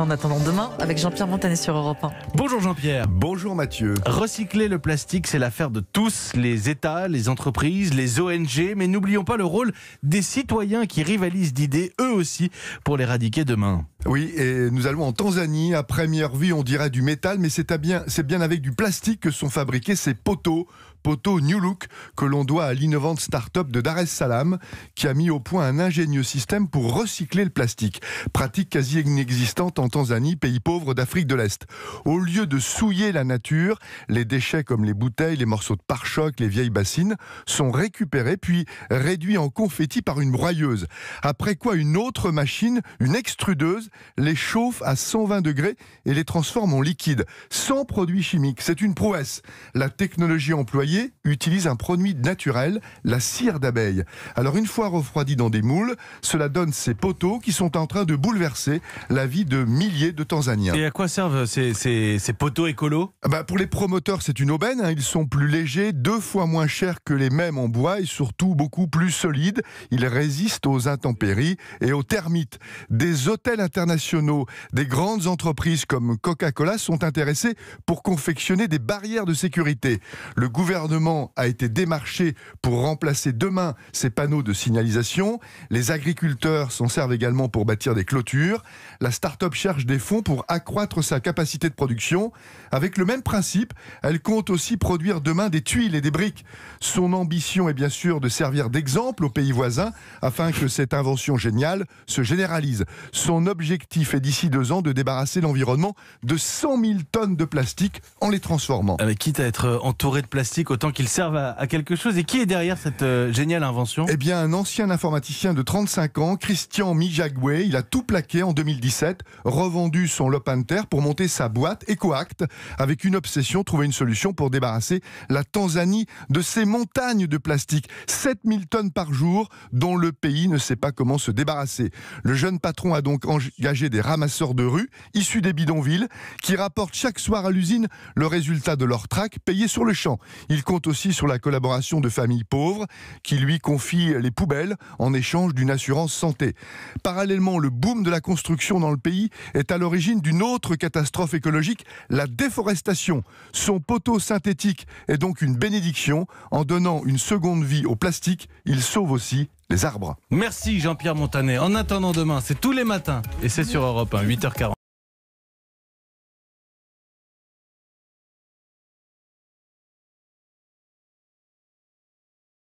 en attendant demain avec Jean-Pierre Montanet sur Europe 1. Bonjour Jean-Pierre. Bonjour Mathieu. Recycler le plastique, c'est l'affaire de tous, les États, les entreprises, les ONG, mais n'oublions pas le rôle des citoyens qui rivalisent d'idées, eux aussi, pour l'éradiquer demain. Oui, et nous allons en Tanzanie. À première vue, on dirait du métal, mais c'est bien, bien avec du plastique que sont fabriqués ces poteaux, poteaux New Look que l'on doit à l'innovante start-up de Dar es Salaam qui a mis au point un ingénieux système pour recycler le plastique. Pratique quasi inexistante en Tanzanie, pays pauvre d'Afrique de l'Est. Au lieu de souiller la nature, les déchets comme les bouteilles, les morceaux de pare chocs les vieilles bassines sont récupérés puis réduits en confetti par une broyeuse. Après quoi, une autre machine, une extrudeuse, les chauffe à 120 degrés et les transforme en liquide, sans produits chimiques. C'est une prouesse. La technologie employée utilise un produit naturel, la cire d'abeille. Alors une fois refroidi dans des moules, cela donne ces poteaux qui sont en train de bouleverser la vie de milliers de Tanzaniens. Et à quoi servent ces, ces, poteaux écolos ah bah, Pour les promoteurs, c'est une aubaine. Hein. Ils sont plus légers, deux fois moins chers que les mêmes en bois et surtout beaucoup plus solides. Ils résistent aux intempéries et aux termites. Des hôtels internationaux, des grandes entreprises comme Coca-Cola sont intéressés pour confectionner des barrières de sécurité. Le gouvernement a été démarché pour remplacer demain ces panneaux de signalisation. Les agriculteurs s'en servent également pour bâtir des clôtures. La start-up cherche des fonds pour accroître sa capacité de production. Avec le même principe, elle compte aussi produire demain des tuiles et des briques. Son ambition est bien sûr de servir d'exemple aux pays voisins afin que cette invention géniale se généralise. Son objectif est d'ici deux ans de débarrasser l'environnement de 100 000 tonnes de plastique en les transformant. Avec ah, quitte à être euh, entouré de plastique, autant qu'il serve à, quelque chose. Et qui est derrière cette euh, géniale invention Eh bien, un ancien informaticien de 35 ans, Christian Mijagwe, il a tout plaqué en 2017, revendu son lopin pour monter sa boîte EcoAct avec une obsession, trouver une solution pour débarrasser la Tanzanie de ces montagnes de plastique. 7000 tonnes par jour dont le pays ne sait pas comment se débarrasser. Le jeune patron a donc engagé des ramasseurs de rue issus des bidonvilles qui rapportent chaque soir à l'usine le résultat de leur trac payé sur le champ. Il compte aussi sur la collaboration de familles pauvres qui lui confient les poubelles en échange d'une assurance santé. Parallèlement, le boom de la construction dans le pays est à l'origine d'une autre catastrophe écologique, la déforestation. Son poteau synthétique est donc une bénédiction. En donnant une seconde vie au plastique, il sauve aussi les arbres. Merci Jean-Pierre Montanet. En attendant demain, c'est tous les matins et c'est sur Europe 1, 8h40.